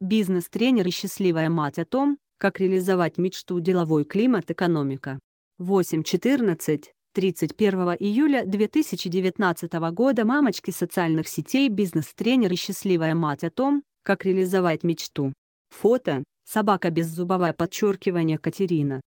Бизнес-тренер и счастливая мать о том, как реализовать мечту деловой климат экономика. 8.14. 31 июля 2019 года мамочки социальных сетей «Бизнес-тренер» и «Счастливая мать» о том, как реализовать мечту. Фото «Собака беззубовая» подчеркивание Катерина.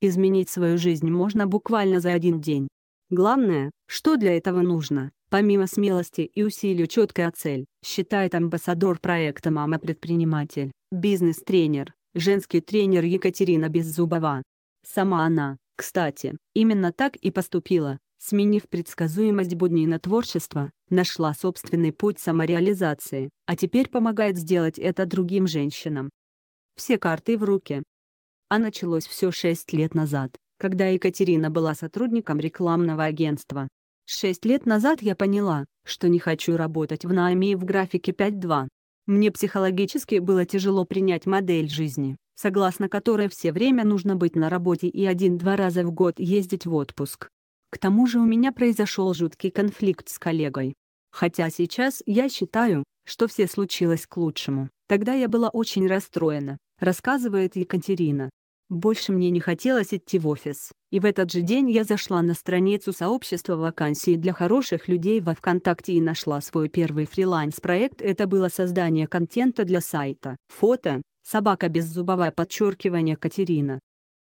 Изменить свою жизнь можно буквально за один день. Главное, что для этого нужно Помимо смелости и усилий четкая цель, считает амбассадор проекта «Мама-предприниматель», бизнес-тренер, женский тренер Екатерина Беззубова. Сама она, кстати, именно так и поступила, сменив предсказуемость будней на творчество, нашла собственный путь самореализации, а теперь помогает сделать это другим женщинам. Все карты в руки. А началось все шесть лет назад, когда Екатерина была сотрудником рекламного агентства. Шесть лет назад я поняла, что не хочу работать в найме и в графике 5-2. Мне психологически было тяжело принять модель жизни, согласно которой все время нужно быть на работе и один-два раза в год ездить в отпуск. К тому же у меня произошел жуткий конфликт с коллегой. Хотя сейчас я считаю, что все случилось к лучшему. Тогда я была очень расстроена, рассказывает Екатерина. Больше мне не хотелось идти в офис, и в этот же день я зашла на страницу сообщества вакансий для хороших людей во ВКонтакте и нашла свой первый фриланс-проект. Это было создание контента для сайта. Фото. Собака беззубовая подчеркивание Катерина.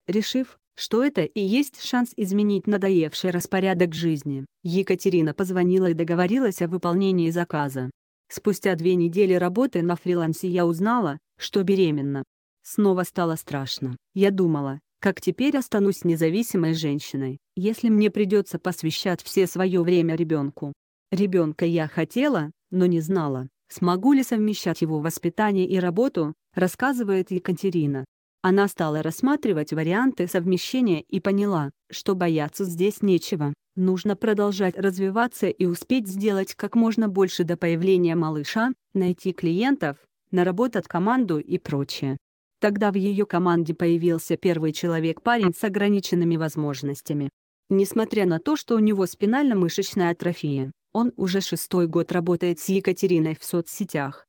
Решив, что это и есть шанс изменить надоевший распорядок жизни. Екатерина позвонила и договорилась о выполнении заказа. Спустя две недели работы на фрилансе я узнала, что беременна. Снова стало страшно. Я думала, как теперь останусь независимой женщиной, если мне придется посвящать все свое время ребенку. Ребенка я хотела, но не знала, смогу ли совмещать его воспитание и работу, рассказывает Екатерина. Она стала рассматривать варианты совмещения и поняла, что бояться здесь нечего, нужно продолжать развиваться и успеть сделать как можно больше до появления малыша, найти клиентов, наработать команду и прочее. Тогда в ее команде появился первый человек-парень с ограниченными возможностями. Несмотря на то, что у него спинально-мышечная атрофия, он уже шестой год работает с Екатериной в соцсетях.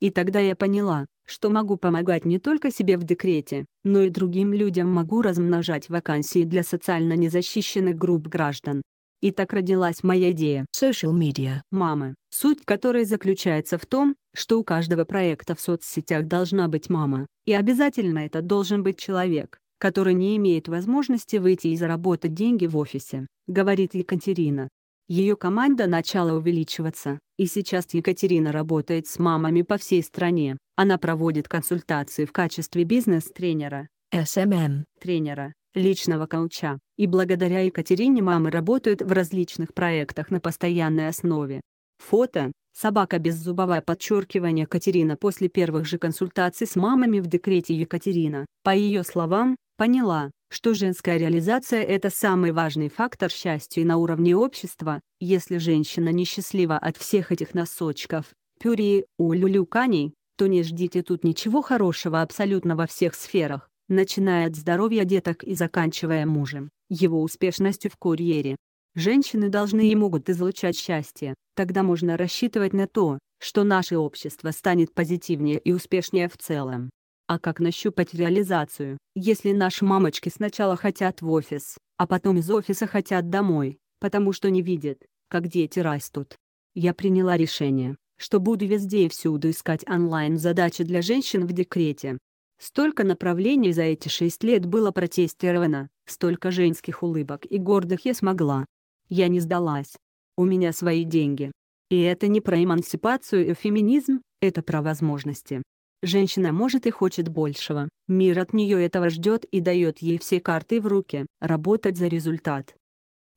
И тогда я поняла, что могу помогать не только себе в декрете, но и другим людям могу размножать вакансии для социально незащищенных групп граждан. И так родилась моя идея. Social media. Мамы. Суть которой заключается в том, что у каждого проекта в соцсетях должна быть мама, и обязательно это должен быть человек, который не имеет возможности выйти и заработать деньги в офисе, говорит Екатерина. Ее команда начала увеличиваться, и сейчас Екатерина работает с мамами по всей стране. Она проводит консультации в качестве бизнес-тренера, SMM, тренера, личного коуча, и благодаря Екатерине мамы работают в различных проектах на постоянной основе. Фото Собака беззубовая подчеркивание Катерина после первых же консультаций с мамами в декрете Екатерина, по ее словам, поняла, что женская реализация – это самый важный фактор счастья на уровне общества, если женщина несчастлива от всех этих носочков, пюре, улюлюканий, то не ждите тут ничего хорошего абсолютно во всех сферах начиная от здоровья деток и заканчивая мужем, его успешностью в курьере. Женщины должны и могут излучать счастье, тогда можно рассчитывать на то, что наше общество станет позитивнее и успешнее в целом. А как нащупать реализацию, если наши мамочки сначала хотят в офис, а потом из офиса хотят домой, потому что не видят, как дети растут? Я приняла решение, что буду везде и всюду искать онлайн-задачи для женщин в декрете, Столько направлений за эти шесть лет было протестировано, столько женских улыбок и гордых я смогла. Я не сдалась. У меня свои деньги. И это не про эмансипацию и феминизм, это про возможности. Женщина может и хочет большего, мир от нее этого ждет и дает ей все карты в руки, работать за результат.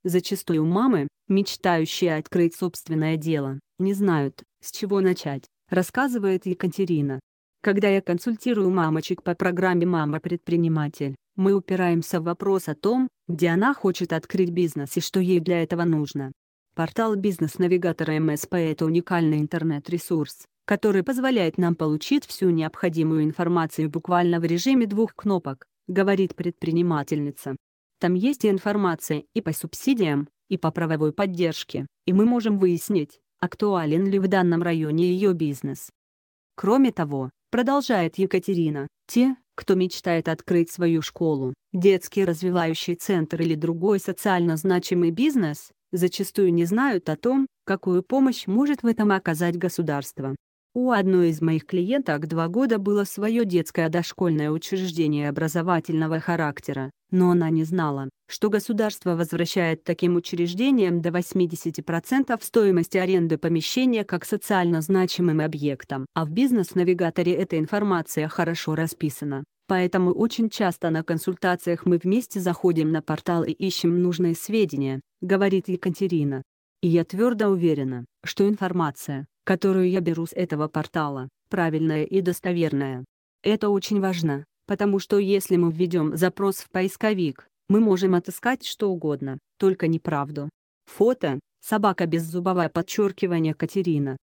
Зачастую мамы, мечтающие открыть собственное дело, не знают, с чего начать, рассказывает Екатерина. Когда я консультирую мамочек по программе «Мама-предприниматель», мы упираемся в вопрос о том, где она хочет открыть бизнес и что ей для этого нужно. Портал бизнес-навигатора МСП – это уникальный интернет-ресурс, который позволяет нам получить всю необходимую информацию буквально в режиме двух кнопок, говорит предпринимательница. Там есть и информация и по субсидиям, и по правовой поддержке, и мы можем выяснить, актуален ли в данном районе ее бизнес. Кроме того, Продолжает Екатерина, те, кто мечтает открыть свою школу, детский развивающий центр или другой социально значимый бизнес, зачастую не знают о том, какую помощь может в этом оказать государство. У одной из моих клиенток два года было свое детское дошкольное учреждение образовательного характера, но она не знала, что государство возвращает таким учреждениям до 80% стоимости аренды помещения как социально значимым объектом, а в бизнес-навигаторе эта информация хорошо расписана. Поэтому очень часто на консультациях мы вместе заходим на портал и ищем нужные сведения, говорит Екатерина. И я твердо уверена, что информация, которую я беру с этого портала, правильная и достоверная. Это очень важно, потому что если мы введем запрос в поисковик, мы можем отыскать что угодно, только неправду. Фото, собака беззубовая подчеркивание Катерина.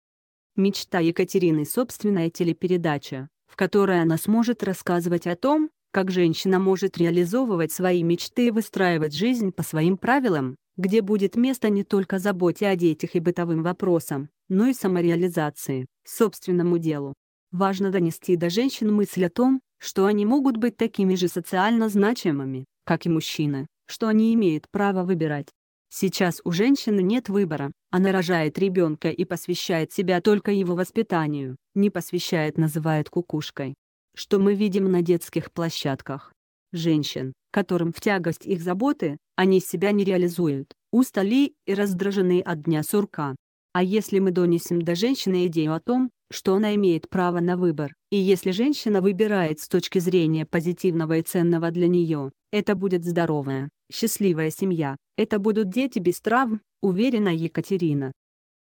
Мечта Екатерины собственная телепередача, в которой она сможет рассказывать о том, как женщина может реализовывать свои мечты и выстраивать жизнь по своим правилам, где будет место не только заботе о детях и бытовым вопросам, но и самореализации, собственному делу. Важно донести до женщин мысль о том, что они могут быть такими же социально значимыми, как и мужчины, что они имеют право выбирать. Сейчас у женщины нет выбора, она рожает ребенка и посвящает себя только его воспитанию, не посвящает называет кукушкой. Что мы видим на детских площадках? женщин, которым в тягость их заботы, они себя не реализуют, устали и раздражены от дня сурка. А если мы донесем до женщины идею о том, что она имеет право на выбор, и если женщина выбирает с точки зрения позитивного и ценного для нее, это будет здоровая, счастливая семья, это будут дети без травм, уверена Екатерина.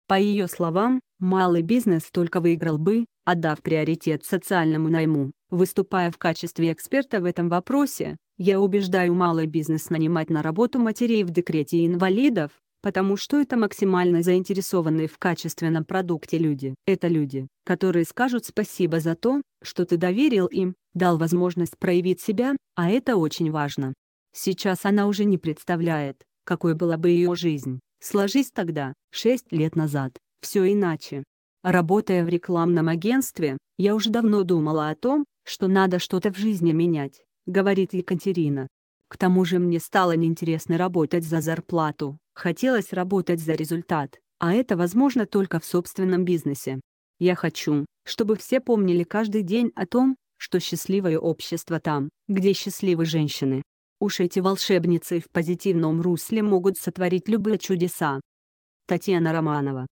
По ее словам, малый бизнес только выиграл бы, Отдав приоритет социальному найму, выступая в качестве эксперта в этом вопросе, я убеждаю малый бизнес нанимать на работу матерей в декрете и инвалидов, потому что это максимально заинтересованные в качественном продукте люди. Это люди, которые скажут спасибо за то, что ты доверил им, дал возможность проявить себя, а это очень важно. Сейчас она уже не представляет, какой была бы ее жизнь, сложись тогда, 6 лет назад, все иначе. Работая в рекламном агентстве, я уже давно думала о том, что надо что-то в жизни менять, говорит Екатерина. К тому же мне стало неинтересно работать за зарплату, хотелось работать за результат, а это возможно только в собственном бизнесе. Я хочу, чтобы все помнили каждый день о том, что счастливое общество там, где счастливы женщины. Уж эти волшебницы в позитивном русле могут сотворить любые чудеса. Татьяна Романова